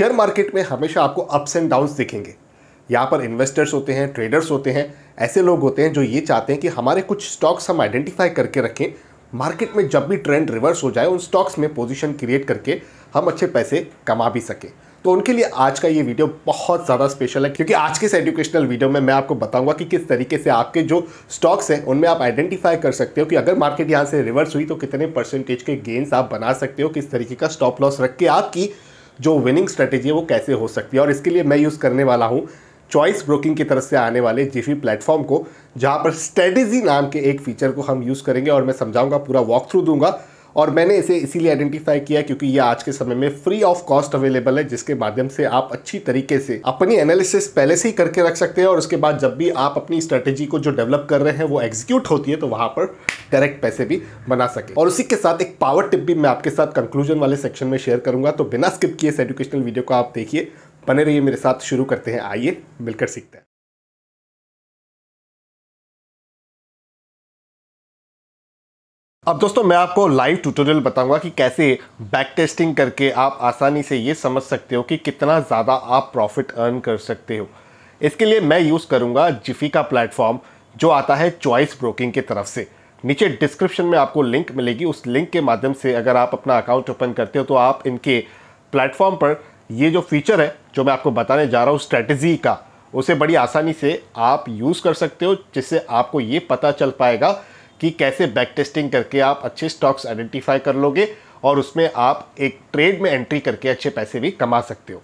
share market में हमेशा आपको अप्स एंड डाउन्स दिखेंगे यहाँ पर इन्वेस्टर्स होते हैं ट्रेडर्स होते हैं ऐसे लोग होते हैं जो ये चाहते हैं कि हमारे कुछ स्टॉक्स हम आइडेंटिफाई करके रखें मार्केट में जब भी ट्रेंड रिवर्स हो जाए उन स्टॉक्स में पोजिशन क्रिएट करके हम अच्छे पैसे कमा भी सकें तो उनके लिए आज का ये वीडियो बहुत ज़्यादा स्पेशल है क्योंकि आज के इस एजुकेशनल वीडियो में मैं आपको बताऊंगा कि किस तरीके से आपके जो स्टॉक्स हैं उनमें आप आइडेंटिफाई कर सकते हो कि अगर मार्केट यहाँ से रिवर्स हुई तो कितने परसेंटेज के गेंस आप बना सकते हो किस तरीके का स्टॉप लॉस रख के आपकी जो विनिंग स्ट्रेटेजी है वो कैसे हो सकती है और इसके लिए मैं यूज़ करने वाला हूँ चॉइस ब्रोकिंग की तरफ से आने वाले जीफी प्लेटफॉर्म को जहाँ पर स्ट्रेटेजी नाम के एक फीचर को हम यूज़ करेंगे और मैं समझाऊंगा पूरा वॉक थ्रू दूंगा और मैंने इसे इसीलिए आइडेंटिफाई किया क्योंकि ये आज के समय में फ्री ऑफ कॉस्ट अवेलेबल है जिसके माध्यम से आप अच्छी तरीके से अपनी एनालिसिस पहले से ही करके रख सकते हैं और उसके बाद जब भी आप अपनी स्ट्रेटेजी को जो डेवलप कर रहे हैं वो एग्जीक्यूट होती है तो वहाँ पर डायरेक्ट पैसे भी बना सके और उसी के साथ एक पावर टिप भी मैं आपके साथ कंक्लूजन वाले सेक्शन में शेयर करूंगा तो बिना स्किप किए इस एजुकेशनल वीडियो को आप देखिए बने रहिए मेरे साथ शुरू करते हैं आइए मिलकर सीखते हैं अब दोस्तों मैं आपको लाइव ट्यूटोरियल बताऊंगा कि कैसे बैक टेस्टिंग करके आप आसानी से ये समझ सकते हो कि कितना ज़्यादा आप प्रॉफिट अर्न कर सकते हो इसके लिए मैं यूज़ करूंगा जिफी का प्लेटफॉर्म जो आता है चॉइस ब्रोकिंग की तरफ से नीचे डिस्क्रिप्शन में आपको लिंक मिलेगी उस लिंक के माध्यम से अगर आप अपना अकाउंट ओपन करते हो तो आप इनके प्लेटफॉर्म पर ये जो फीचर है जो मैं आपको बताने जा रहा हूँ स्ट्रैटेजी का उसे बड़ी आसानी से आप यूज़ कर सकते हो जिससे आपको ये पता चल पाएगा कि कैसे बैक टेस्टिंग करके आप अच्छे स्टॉक्स आइडेंटिफाई कर लोगे और उसमें आप एक ट्रेड में एंट्री करके अच्छे पैसे भी कमा सकते हो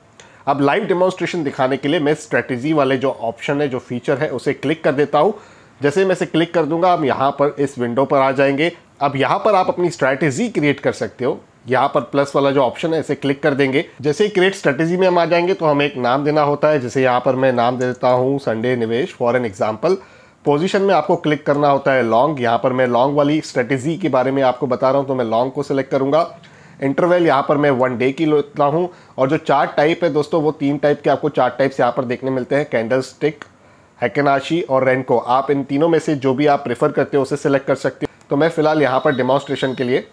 अब लाइव डेमोन्स्ट्रेशन दिखाने के लिए मैं स्ट्रैटेजी वाले जो ऑप्शन है जो फीचर है उसे क्लिक कर देता हूँ जैसे मैं इसे क्लिक कर दूंगा आप यहाँ पर इस विंडो पर आ जाएंगे अब यहाँ पर आप अपनी स्ट्रैटेजी क्रिएट कर सकते हो यहाँ पर प्लस वाला जो ऑप्शन है इसे क्लिक कर देंगे जैसे ही क्रिएट स्ट्रेटेजी में हम आ जाएंगे तो हमें एक नाम देना होता है जैसे यहाँ पर मैं नाम दे देता हूँ संडे निवेश फॉर एन एग्जाम्पल पोजीशन में आपको क्लिक करना होता है लॉन्ग यहाँ पर मैं लॉन्ग वाली स्ट्रेटेजी के बारे में आपको बता रहा हूँ तो मैं लॉन्ग को सिलेक्ट करूँगा इंटरवल यहाँ पर मैं वन डे की लेता हूँ और जो चार टाइप है दोस्तों वो तीन टाइप के आपको चार टाइप्स यहाँ पर देखने मिलते हैं कैंडल स्टिक हैकेनाशी और रेनको आप इन तीनों में से जो भी आप प्रेफर करते हो उसे सिलेक्ट कर सकते हो तो मैं फ़िलहाल यहाँ पर डेमॉन्स्ट्रेशन के लिए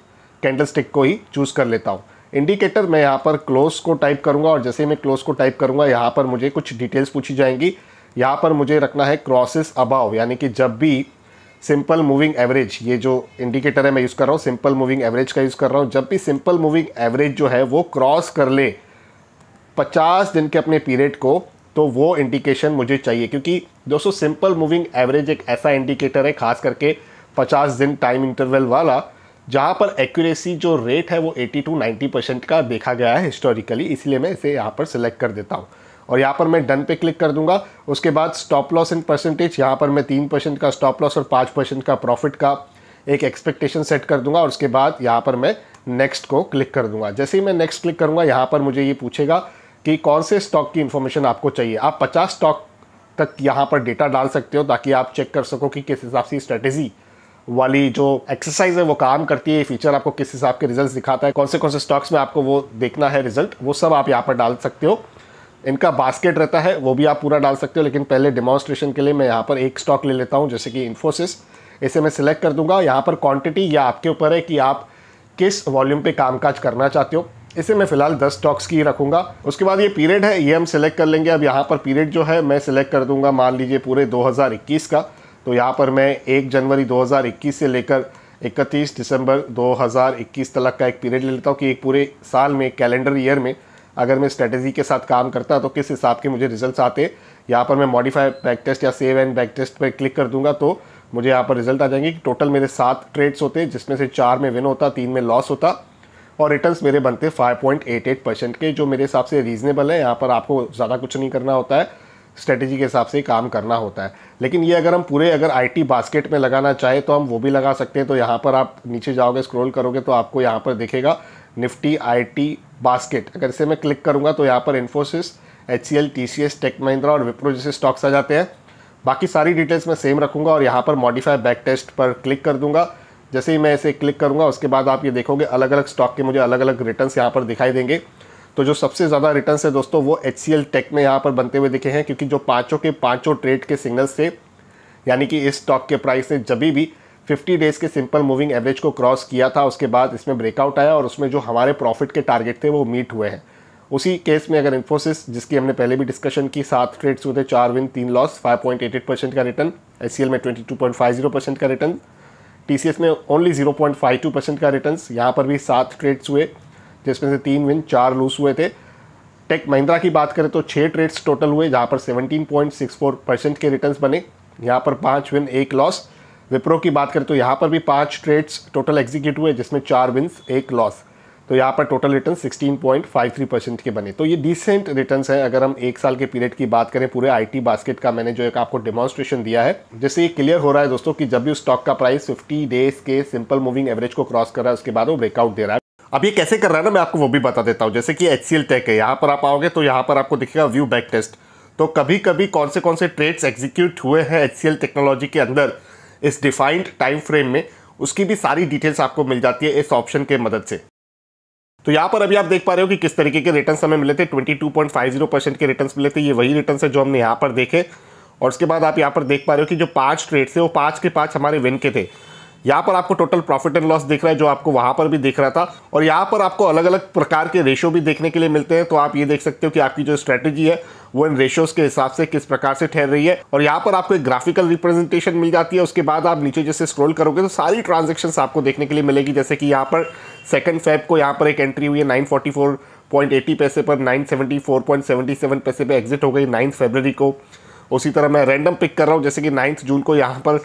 कैंडल स्टिक को ही चूज़ कर लेता हूँ इंडिकेटर मैं यहाँ पर क्लोज को टाइप करूँगा और जैसे मैं क्लोज को टाइप करूँगा यहाँ पर मुझे कुछ डिटेल्स पूछी जाएंगी यहाँ पर मुझे रखना है क्रॉसेस अबाव यानी कि जब भी सिंपल मूविंग एवरेज ये जो इंडिकेटर है मैं यूज़ कर रहा हूँ सिंपल मूविंग एवरेज का यूज़ कर रहा हूँ जब भी सिंपल मूविंग एवरेज जो है वो क्रॉस कर ले 50 दिन के अपने पीरियड को तो वो इंडिकेशन मुझे चाहिए क्योंकि दोस्तों सिंपल मूविंग एवरेज एक ऐसा इंडिकेटर है खास करके 50 दिन टाइम इंटरवल वाला जहाँ पर एक्यूरेसी जो रेट है वो 80 टू 90 परसेंट का देखा गया है हिस्टोरिकली इसलिए मैं इसे यहाँ पर सिलेक्ट कर देता हूँ और यहाँ पर मैं डन पे क्लिक कर दूंगा उसके बाद स्टॉप लॉस इन परसेंटेज यहाँ पर मैं तीन परसेंट का स्टॉप लॉस और पाँच परसेंट का प्रॉफिट का एक एक्सपेक्टेशन सेट कर दूंगा और उसके बाद यहाँ पर मैं नेक्स्ट को क्लिक कर दूंगा जैसे ही मैं नेक्स्ट क्लिक करूँगा यहाँ पर मुझे ये पूछेगा कि कौन से स्टॉक की इन्फॉर्मेशन आपको चाहिए आप पचास स्टॉक तक यहाँ पर डेटा डाल सकते हो ताकि आप चेक कर सको कि किस हिसाब से स्ट्रेटेजी वाली जो एक्सरसाइज है वो काम करती है ये फीचर आपको किस हिसाब के रिजल्ट दिखाता है कौन से कौन से स्टॉक्स में आपको वो देखना है रिजल्ट वो सब आप यहाँ पर डाल सकते हो इनका बास्केट रहता है वो भी आप पूरा डाल सकते हो लेकिन पहले डेमोन्स्ट्रेशन के लिए मैं यहाँ पर एक स्टॉक ले लेता हूँ जैसे कि इन्फोसिस इसे मैं सिलेक्ट कर दूंगा यहाँ पर क्वांटिटी या आपके ऊपर है कि आप किस वॉल्यूम पे कामकाज करना चाहते हो इसे मैं फिलहाल 10 स्टॉक्स की रखूँगा उसके बाद ये पीरियड है ये हम सिलेक्ट कर लेंगे अब यहाँ पर पीरियड जो है मैं सिलेक्ट कर दूंगा मान लीजिए पूरे 2021 का तो यहाँ पर मैं 1 जनवरी 2021 से लेकर 31 दिसंबर 2021 तक का एक पीरियड ले लेता हूँ कि एक पूरे साल में कैलेंडर ईयर में अगर मैं स्ट्रेटेजी के साथ काम करता तो किस हिसाब के मुझे रिजल्ट आते यहाँ पर मैं मॉडिफाई बैक टेस्ट या सेव एंड बैक टेस्ट पर क्लिक कर दूंगा तो मुझे यहाँ पर रिजल्ट आ जाएंगे कि टोटल मेरे सात ट्रेड्स होते जिसमें से चार में विन होता तीन में लॉस होता और रिटर्न्स मेरे बनते 5.88 परसेंट के जो मेरे हिसाब से रीज़नेबल है यहाँ पर आपको ज़्यादा कुछ नहीं करना होता है स्ट्रेटेजी के हिसाब से काम करना होता है लेकिन ये अगर हम पूरे अगर आईटी बास्केट में लगाना चाहे तो हम वो भी लगा सकते हैं तो यहाँ पर आप नीचे जाओगे स्क्रॉल करोगे तो आपको यहाँ पर देखेगा निफ्टी आईटी बास्केट अगर इसे मैं क्लिक करूँगा तो यहाँ पर Infosys H C L T C S Tech Mahindra और विप्रो जैसे स्टॉक्स आ जाते हैं बाकी सारी डिटेल्स मैं सेम रखूँगा और यहाँ पर मॉडिफाई बैक टेस्ट पर क्लिक कर दूँगा जैसे ही मैं इसे क्लिक करूँगा उसके बाद आप ये देखोगे अलग अलग स्टॉक के मुझे अलग अलग रिटर्न यहाँ पर दिखाई देंगे तो जो सबसे ज़्यादा रिटर्न है दोस्तों वो एच सी एल टेक में यहाँ पर बनते हुए दिखे हैं क्योंकि जो पाँचों के पाँचों ट्रेड के सिग्नल्स थे यानी कि इस स्टॉक के प्राइस ने जब भी 50 डेज़ के सिंपल मूविंग एवरेज को क्रॉस किया था उसके बाद इसमें ब्रेकआउट आया और उसमें जो हमारे प्रॉफिट के टारगेट थे वो मीट हुए हैं उसी केस में अगर इन्फोसिस जिसकी हमने पहले भी डिस्कशन की सात ट्रेड्स हुए थे चार विन तीन लॉस एट परसेंट का रिटर्न एस e में जीरो परसेंट का रिटर्न टी में ओनली टू परसेंट का रिटर्न यहाँ पर भी सात ट्रेड्स हुए जिसमें से तीन विन चार लूज हुए थे टेक महिंद्रा की बात करें तो छः ट्रेड्स टोटल हुए जहाँ पर 17.64 परसेंट के रिटर्न्स बने यहाँ पर पाँच विन एक लॉस विप्रो की बात करें तो यहाँ पर भी पांच ट्रेड्स टोटल एग्जीक्यूट हुए जिसमें चार विन्स एक लॉस तो यहाँ पर टोटल रिटर्न 16.53 परसेंट के बने तो ये डिसेंट रिटर्न्स हैं अगर हम एक साल के पीरियड की बात करें पूरे आईटी बास्केट का मैंने जो एक आपको डेमोन्स्ट्रेशन दिया है जैसे ये क्लियर हो रहा है दोस्तों कि जब भी उस स्टॉक का प्राइस 50 डेज के सिंपल मूविंग एवरेज को क्रॉस कर रहा है उसके बाद वो ब्रेकआउट दे रहा है अब ये कैसे कर रहा है ना मैं आपको वो भी बता देता हूँ जैसे कि एच टेक है यहाँ पर आप आओगे तो यहाँ पर आपको दिखेगा व्यू बैक टेस्ट तो कभी कभी कौन से कौन से ट्रेड्स एग्जीक्यूट हुए हैं एच टेक्नोलॉजी के अंदर इस डिफाइंड टाइम फ्रेम में उसकी भी सारी डिटेल्स आपको मिल जाती है इस ऑप्शन के मदद से तो यहाँ पर अभी आप देख पा रहे हो कि किस तरीके के रिटर्न हमें मिले थे 22.50 परसेंट के रिटर्न मिले थे ये वही रिटर्न है जो हमने यहाँ पर देखे और उसके बाद आप यहाँ पर देख पा रहे हो कि जो पांच ट्रेड थे वो पांच के पांच हमारे विन के थे यहाँ पर आपको टोटल प्रॉफिट एंड लॉस दिख रहा है जो आपको वहाँ पर भी दिख रहा था और यहाँ पर आपको अलग अलग प्रकार के रेशो भी देखने के लिए मिलते हैं तो आप ये देख सकते हो कि आपकी जो स्ट्रैटेजी है वो इन रेशियोज के हिसाब से किस प्रकार से ठहर रही है और यहाँ पर आपको एक ग्राफिकल रिप्रेजेंटेशन मिल जाती है उसके बाद आप नीचे जैसे स्क्रोल करोगे तो सारी ट्रांजेक्शन आपको देखने के लिए मिलेगी जैसे कि यहाँ पर सेकेंड फैब को यहाँ पर एक एंट्री हुई है नाइन पॉइंट एटी पैसे पर nine seventy four point seventy seven पैसे पे एग्जिट हो गई नाइन्थ फरवरी को उसी तरह मैं रैंडम पिक कर रहा हूँ जैसे कि नाइन्थ जून को यहाँ पर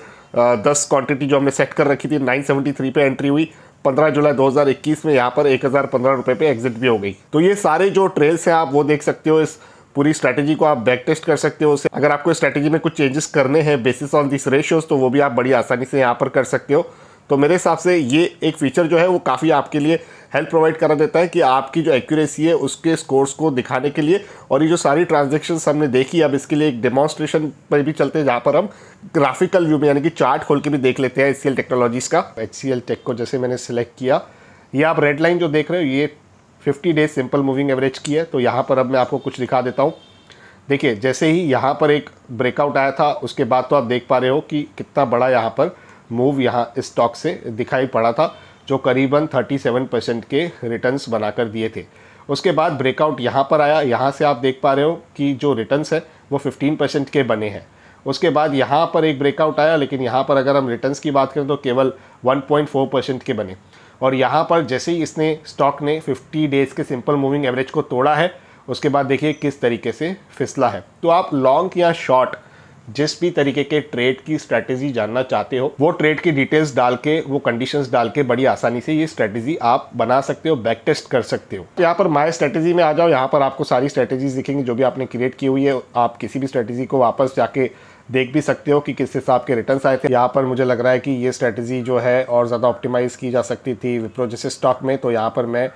दस क्वांटिटी जो हमने सेट कर रखी थी नाइन सेवेंटी थ्री पे एंट्री हुई पंद्रह जुलाई 2021 में यहाँ पर एक हज़ार पंद्रह रुपये पे एग्जिट भी हो गई तो ये सारे जो ट्रेल्स हैं आप वो देख सकते हो इस पूरी स्ट्रैटेजी को आप बैक टेस्ट कर सकते हो उसे अगर आपको स्ट्रैटेजी में कुछ चेंजेस करने हैं बेसिस ऑन दिस रेशियोज तो वो भी आप बड़ी आसानी से यहाँ पर कर सकते हो तो मेरे हिसाब से ये एक फीचर जो है वो काफ़ी आपके लिए हेल्प प्रोवाइड करा देता है कि आपकी जो एक्यूरेसी है उसके स्कोर्स को दिखाने के लिए और ये जो सारी ट्रांजेक्शन हमने देखी अब इसके लिए एक डेमॉन्स्ट्रेशन पर भी चलते हैं जहाँ पर हम ग्राफिकल व्यू में यानी कि चार्ट खोल के भी देख लेते हैं एच टेक्नोलॉजीज़ का एच टेक को जैसे मैंने सिलेक्ट किया ये आप रेड लाइन जो देख रहे हो ये 50 डेज सिंपल मूविंग एवरेज की है तो यहाँ पर अब मैं आपको कुछ दिखा देता हूँ देखिए जैसे ही यहाँ पर एक ब्रेकआउट आया था उसके बाद तो आप देख पा रहे हो कि कितना बड़ा यहाँ पर मूव यहाँ स्टॉक से दिखाई पड़ा था जो करीबन 37 परसेंट के रिटर्न्स बनाकर दिए थे उसके बाद ब्रेकआउट यहाँ पर आया यहाँ से आप देख पा रहे हो कि जो रिटर्न्स है वो 15 परसेंट के बने हैं उसके बाद यहाँ पर एक ब्रेकआउट आया लेकिन यहाँ पर अगर हम रिटर्न्स की बात करें तो केवल 1.4 परसेंट के बने और यहाँ पर जैसे ही इसने स्टॉक ने 50 डेज़ के सिंपल मूविंग एवरेज को तोड़ा है उसके बाद देखिए किस तरीके से फिसला है तो आप लॉन्ग या शॉर्ट जिस भी तरीके के ट्रेड की स्ट्रैटेजी जानना चाहते हो वो ट्रेड की डिटेल्स डाल के वो कंडीशंस डाल के बड़ी आसानी से ये स्ट्रैटेजी आप बना सकते हो बैक टेस्ट कर सकते हो तो यहाँ पर माय स्ट्रैटेजी में आ जाओ यहाँ पर आपको सारी स्ट्रैटेजीज दिखेंगी जो भी आपने क्रिएट की हुई है आप किसी भी स्ट्रैटेजी को वापस जाके देख भी सकते हो कि किस हिसाब के रिटर्न्स आए थे यहाँ पर मुझे लग रहा है कि ये स्ट्रेटजी जो है और ज़्यादा ऑप्टिमाइज़ की जा सकती थी विप्रो जैसे स्टॉक में तो यहाँ पर मैं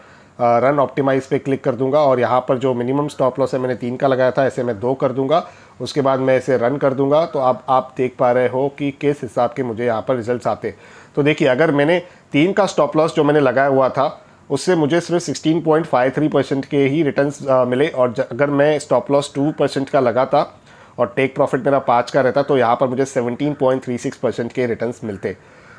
रन ऑप्टिमाइज़ पे क्लिक कर दूंगा और यहाँ पर जो मिनिमम स्टॉप लॉस है मैंने तीन का लगाया था ऐसे मैं दो कर दूंगा उसके बाद मैं इसे रन कर दूंगा तो आप आप देख पा रहे हो कि किस हिसाब के मुझे यहाँ पर रिजल्ट्स आते तो देखिए अगर मैंने तीन का स्टॉप लॉस जो मैंने लगाया हुआ था उससे मुझे सिर्फ 16.53 परसेंट के ही रिटर्न्स मिले और अगर मैं स्टॉप लॉस 2 परसेंट का लगाता और टेक प्रॉफिट मेरा पाँच का रहता तो यहाँ पर मुझे 17.36 परसेंट के रिटर्न्स मिलते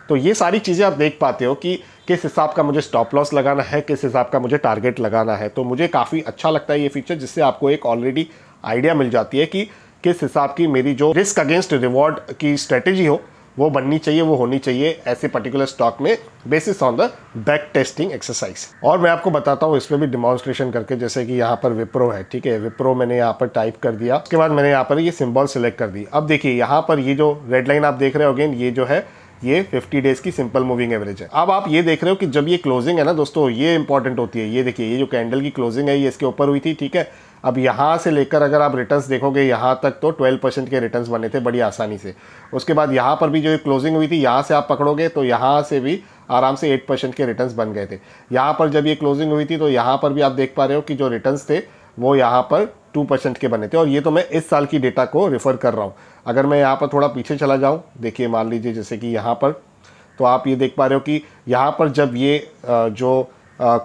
तो ये सारी चीज़ें आप देख पाते हो कि किस हिसाब का मुझे स्टॉप लॉस लगाना है किस हिसाब का मुझे टारगेट लगाना है तो मुझे काफ़ी अच्छा लगता है ये फीचर जिससे आपको एक ऑलरेडी आइडिया मिल जाती है कि किस हिसाब की मेरी जो रिस्क अगेंस्ट रिवॉर्ड की स्ट्रेटेजी हो वो बननी चाहिए वो होनी चाहिए ऐसे पर्टिकुलर स्टॉक में basis on the back testing exercise और मैं आपको बताता हूँ इसमें भी डिमॉन्स्ट्रेशन करके जैसे कि यहाँ पर विप्रो है ठीक है विप्रो मैंने यहाँ पर टाइप कर दिया उसके बाद मैंने यहाँ पर ये सिम्बॉल सेलेक्ट कर दी अब देखिए यहाँ पर ये जो रेड लाइन आप देख रहे हो अगेन ये जो है ये 50 डेज की सिंपल मूविंग एवरेज है अब आप ये देख रहे हो कि जब ये क्लोजिंग है ना दोस्तों ये इंपॉर्टेंट होती है ये देखिए ये जो कैंडल की क्लोजिंग है ये इसके ऊपर हुई थी ठीक है अब यहाँ से लेकर अगर आप रिटर्न्स देखोगे यहाँ तक तो 12 परसेंट के रिटर्न्स बने थे बड़ी आसानी से उसके बाद यहाँ पर भी जो क्लोजिंग हुई थी यहाँ से आप पकड़ोगे तो यहाँ से भी आराम से 8 परसेंट के रिटर्न्स बन गए थे यहाँ पर जब ये क्लोजिंग हुई थी तो यहाँ पर भी आप देख पा रहे हो कि जो रिटर्न्स थे वो यहाँ पर टू परसेंट के बने थे और ये तो मैं इस साल की डेटा को रेफ़र कर रहा हूँ अगर मैं यहाँ पर थोड़ा पीछे चला जाऊँ देखिए मान लीजिए जैसे कि यहाँ पर तो आप ये देख पा रहे हो कि यहाँ पर जब ये जो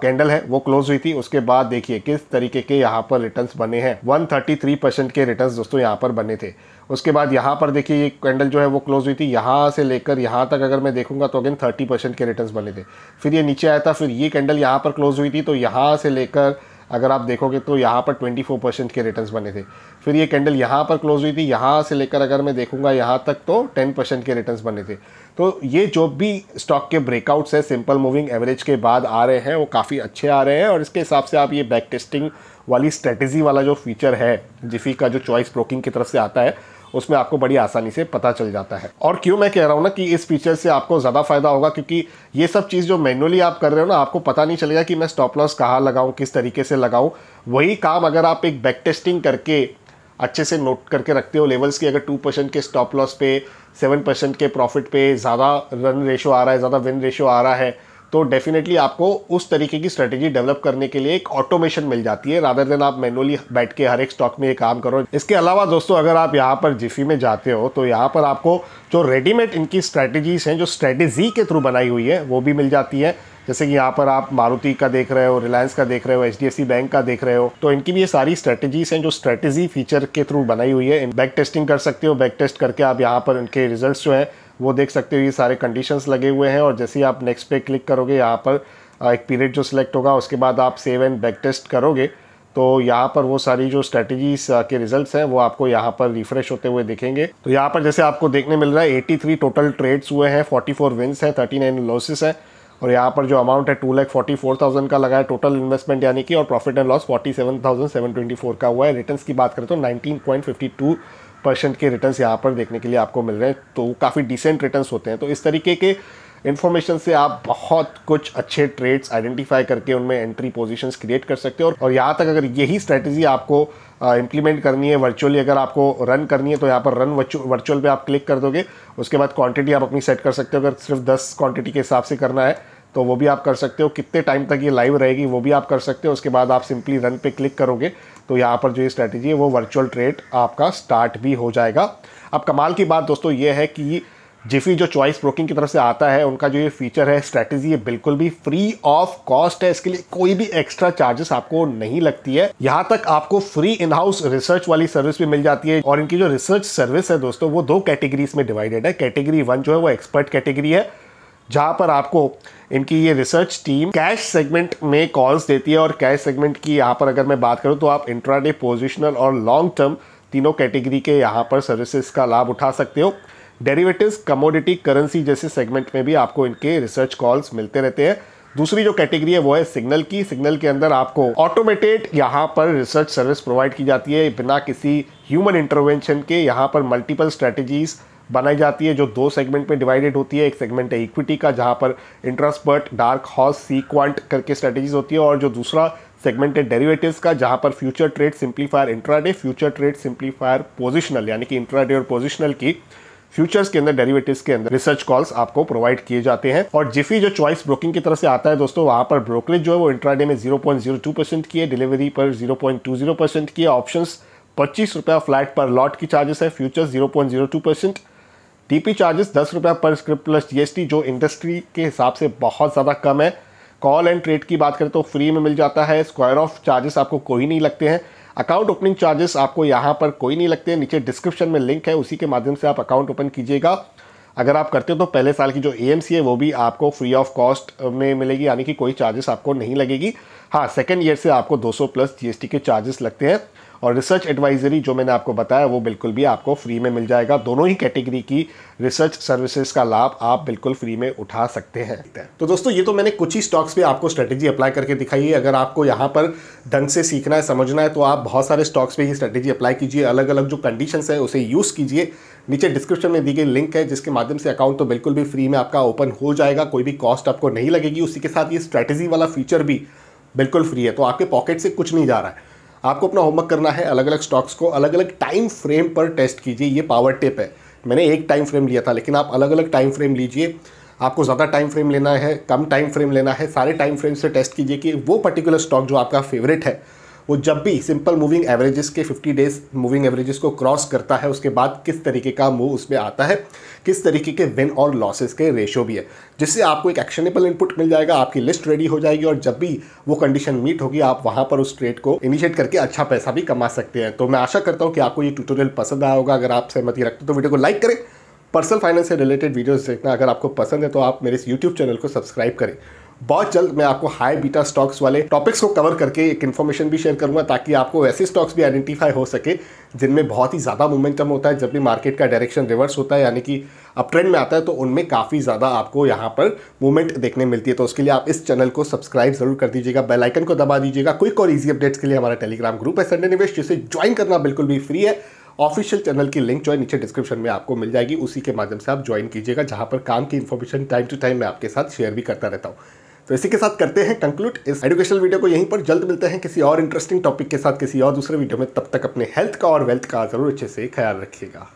कैंडल है वो क्लोज हुई थी उसके बाद देखिए किस तरीके के यहाँ पर रिटर्न्स बने हैं 133 परसेंट के रिटर्न्स दोस्तों यहाँ पर बने थे उसके बाद यहाँ पर देखिए ये कैंडल जो है वो क्लोज हुई थी यहाँ से लेकर यहाँ तक अगर मैं देखूंगा तो अगेन 30 परसेंट के रिटर्न्स बने थे फिर ये नीचे आया था फिर ये कैंडल यहाँ पर क्लोज हुई थी तो यहाँ से लेकर अगर आप देखोगे तो यहाँ पर 24 परसेंट के रिटर्न्स बने थे फिर ये कैंडल यहाँ पर क्लोज हुई थी यहाँ से लेकर अगर मैं देखूंगा यहाँ तक तो 10 परसेंट के रिटर्न्स बने थे तो ये जो भी स्टॉक के ब्रेकआउट्स है सिंपल मूविंग एवरेज के बाद आ रहे हैं वो काफ़ी अच्छे आ रहे हैं और इसके हिसाब से आप ये बैक टेस्टिंग वाली स्ट्रेटजी वाला जो फीचर है जिफी का जो चॉइस ब्रोकिंग की तरफ से आता है उसमें आपको बड़ी आसानी से पता चल जाता है और क्यों मैं कह रहा हूँ ना कि इस फीचर से आपको ज़्यादा फायदा होगा क्योंकि ये सब चीज़ जो मैनुअली आप कर रहे हो ना आपको पता नहीं चलेगा कि मैं स्टॉप लॉस कहाँ लगाऊँ किस तरीके से लगाऊँ वही काम अगर आप एक बैक टेस्टिंग करके अच्छे से नोट करके रखते हो लेवल्स की अगर टू परसेंट के स्टॉप लॉस पे सेवन परसेंट के प्रॉफिट पे ज़्यादा रन रेशो आ रहा है ज़्यादा विन रेशो आ रहा है तो डेफिनेटली आपको उस तरीके की स्ट्रेटेजी डेवलप करने के लिए एक ऑटोमेशन मिल जाती है रादर देन आप मैनुअली बैठ के हर एक स्टॉक में ये काम करो इसके अलावा दोस्तों अगर आप यहाँ पर जिफी में जाते हो तो यहाँ पर आपको जो रेडीमेड इनकी स्ट्रैटेजीज हैं जो स्ट्रैटेजी के थ्रू बनाई हुई है वो भी मिल जाती है जैसे कि यहाँ पर आप मारुति का देख रहे हो रिलायंस का देख रहे हो एच बैंक का देख रहे हो तो इनकी भी ये सारी स्ट्रेटेजीज हैं जो स्ट्रेटेजी फीचर के थ्रू बनाई हुई है बैक टेस्टिंग कर सकते हो बैक टेस्ट करके आप यहाँ पर इनके रिजल्ट जो है वो देख सकते हो ये सारे कंडीशंस लगे हुए हैं और जैसे ही आप नेक्स्ट पे क्लिक करोगे यहाँ पर एक पीरियड जो सिलेक्ट होगा उसके बाद आप सेव एंड बैक टेस्ट करोगे तो यहाँ पर वो सारी जो स्ट्रेटजीज के रिजल्ट्स हैं वो आपको यहाँ पर रिफ्रेश होते हुए दिखेंगे तो यहाँ पर जैसे आपको देखने मिल रहा है 83 टोटल ट्रेड्स हुए हैं 44 विंस हैं 39 लॉसेस हैं और यहाँ पर जो अमाउंट है two lakh forty four thousand का लगा है टोटल इन्वेस्टमेंट यानी कि और profit and loss forty seven thousand seven twenty four का हुआ है रिटर्न्स की बात करें तो nineteen point fifty two percent के रिटर्न्स यहाँ पर देखने के लिए आपको मिल रहे हैं तो काफ़ी डिसेंट रिटर्न्स होते हैं तो इस तरीके के इन्फॉर्मेशन से आप बहुत कुछ अच्छे ट्रेड्स आइडेंटिफाई करके उनमें एंट्री पोजीशंस क्रिएट कर सकते हो और यहाँ तक अगर यही स्ट्रैटेजी आपको इंप्लीमेंट करनी है वर्चुअली अगर आपको रन करनी है तो यहाँ पर रन वर्चुअल पे आप क्लिक कर दोगे उसके बाद क्वांटिटी आप अपनी सेट कर सकते हो अगर सिर्फ दस क्वांटिटी के हिसाब से करना है तो वो भी आप कर सकते हो कितने टाइम तक ये लाइव रहेगी वो भी आप कर सकते हो उसके बाद आप सिंपली रन पे क्लिक करोगे तो यहाँ पर जो ये स्ट्रैटेजी है वो वर्चुअल ट्रेड आपका स्टार्ट भी हो जाएगा अब कमाल की बात दोस्तों ये है कि जिफी जो चॉइस ब्रोकिंग की तरफ से आता है उनका जो ये फीचर है स्ट्रैटेजी ये बिल्कुल भी फ्री ऑफ कॉस्ट है इसके लिए कोई भी एक्स्ट्रा चार्जेस आपको नहीं लगती है यहाँ तक आपको फ्री इन हाउस रिसर्च वाली सर्विस भी मिल जाती है और इनकी जो रिसर्च सर्विस है दोस्तों वो दो कैटेगरीज में डिवाइडेड है कैटेगरी वन जो है वो एक्सपर्ट कैटेगरी है जहाँ पर आपको इनकी ये रिसर्च टीम कैश सेगमेंट में कॉल्स देती है और कैश सेगमेंट की यहाँ पर अगर मैं बात करूँ तो आप इंट्राडे पोजिशनल और लॉन्ग टर्म तीनों कैटेगरी के यहाँ पर सर्विसेज का लाभ उठा सकते हो डेरिवेटिव्स कमोडिटी करेंसी जैसे सेगमेंट में भी आपको इनके रिसर्च कॉल्स मिलते रहते हैं दूसरी जो कैटेगरी है वो है सिग्नल की सिग्नल के अंदर आपको ऑटोमेटेड यहाँ पर रिसर्च सर्विस प्रोवाइड की जाती है बिना किसी ह्यूमन इंटरवेंशन के यहाँ पर मल्टीपल स्ट्रेटजीज़ बनाई जाती है जो दो सेगमेंट में डिवाइडेड होती है एक सेगमेंट है इक्विटी का जहाँ पर इंट्रास्पर्ट डार्क हॉस सी क्वांट करके स्ट्रेटेजीज होती है और जो दूसरा सेगमेंट है डेरिवेटिव्स का जहाँ पर future trade simplifier intraday future trade simplifier positional यानी कि इंट्राडे और पोजिशनल की फ्यूचर्स के अंदर डेरिवेटिव्स के अंदर रिसर्च कॉल्स आपको प्रोवाइड किए जाते हैं और जिफी जो चॉइस ब्रोकिंग की तरफ से आता है दोस्तों वहाँ पर ब्रोकरेज जो है वो इंट्राडे में 0.02 परसेंट की है डिलीवरी पर 0.20 परसेंट की है पच्चीस रुपया फ्लैट पर लॉट की चार्जेस है futures two percent DP charges दस रुपया पर स्क्रिप्ट प्लस जीएसटी जो इंडस्ट्री के हिसाब से बहुत ज़्यादा कम है कॉल एंड ट्रेड की बात करें तो फ्री में मिल जाता है स्क्वायर ऑफ चार्जेस आपको कोई नहीं लगते हैं अकाउंट ओपनिंग चार्जेस आपको यहाँ पर कोई नहीं लगते नीचे डिस्क्रिप्शन में लिंक है उसी के माध्यम से आप अकाउंट ओपन कीजिएगा अगर आप करते हो तो पहले साल की जो ए है वो भी आपको फ्री ऑफ कॉस्ट में मिलेगी यानी कि कोई चार्जेस आपको नहीं लगेगी हाँ सेकेंड ईयर से आपको 200 प्लस जीएसटी के चार्जेस लगते हैं और रिसर्च एडवाइजरी जो मैंने आपको बताया वो बिल्कुल भी आपको फ्री में मिल जाएगा दोनों ही कैटेगरी की रिसर्च सर्विसेज का लाभ आप बिल्कुल फ्री में उठा सकते हैं तो दोस्तों ये तो मैंने कुछ ही स्टॉक्स पे आपको स्ट्रेटेजी अप्लाई करके दिखाई है अगर आपको यहाँ पर ढंग से सीखना है समझना है तो आप बहुत सारे स्टॉक्स पे ये स्ट्रेटेजी अप्लाई कीजिए अलग अलग जो कंडीशन है उसे यूज़ कीजिए नीचे डिस्क्रिप्शन में दी गई लिंक है जिसके माध्यम से अकाउंट तो बिल्कुल भी फ्री में आपका ओपन हो जाएगा कोई भी कॉस्ट आपको नहीं लगेगी उसी के साथ ये स्ट्रैटेजी वाला फीचर भी बिल्कुल फ्री है तो आपके पॉकेट से कुछ नहीं जा रहा है आपको अपना होमवर्क करना है अलग अलग स्टॉक्स को अलग अलग टाइम फ्रेम पर टेस्ट कीजिए ये पावर टिप है मैंने एक टाइम फ्रेम लिया था लेकिन आप अलग अलग टाइम फ्रेम लीजिए आपको ज़्यादा टाइम फ्रेम लेना है कम टाइम फ्रेम लेना है सारे टाइम फ्रेम से टेस्ट कीजिए कि वो पर्टिकुलर स्टॉक जो आपका फेवरेट है वो जब भी सिंपल मूविंग एवरेजेस के 50 डेज मूविंग एवरेजेस को क्रॉस करता है उसके बाद किस तरीके का मूव उसमें आता है किस तरीके के विन और लॉसेस के रेशो भी है जिससे आपको एक एक्शनेबल इनपुट मिल जाएगा आपकी लिस्ट रेडी हो जाएगी और जब भी वो कंडीशन मीट होगी आप वहाँ पर उस ट्रेड को इनिशिएट करके अच्छा पैसा भी कमा सकते हैं तो मैं आशा करता हूँ कि आपको ये ट्यूटोरियल पसंद आया होगा अगर आप सहमति रखते तो वीडियो को लाइक करें पर्सनल फाइनेंस से रिलेटेड वीडियोस देखना अगर आपको पसंद है तो आप मेरे इस यूट्यूब चैनल को सब्सक्राइब करें बहुत जल्द मैं आपको हाई बीटा स्टॉक्स वाले टॉपिक्स को कवर करके एक इन्फॉर्मेशन भी शेयर करूंगा ताकि आपको ऐसे स्टॉक्स भी आइडेंटिफाई हो सके जिनमें बहुत ही ज़्यादा मोमेंटम होता है जब भी मार्केट का डायरेक्शन रिवर्स होता है यानी कि अप ट्रेंड में आता है तो उनमें काफ़ी ज़्यादा आपको यहाँ पर मूवमेंट देखने मिलती है तो उसके लिए आप इस चैनल को सब्सक्राइब जरूर कर दीजिएगा बेलाइकन को दबा दीजिएगा क्विक और ईजी अपडेट्स के लिए हमारा टेलीग्राम ग्रुप है संडे निवेश जिसे ज्वाइन करना बिल्कुल भी फ्री है ऑफिशियल चैनल की लिंक जो है नीचे डिस्क्रिप्शन में आपको मिल जाएगी उसी के माध्यम से आप ज्वाइन कीजिएगा जहाँ पर काम की इन्फॉर्मेशन टाइम टू टाइम मैं आपके साथ शेयर भी करता रहता हूँ तो इसी के साथ करते हैं कंक्लूड इस एडुकेशनल वीडियो को यहीं पर जल्द मिलते हैं किसी और इंटरेस्टिंग टॉपिक के साथ किसी और दूसरे वीडियो में तब तक अपने हेल्थ का और वेल्थ का जरूर अच्छे से ख्याल रखिएगा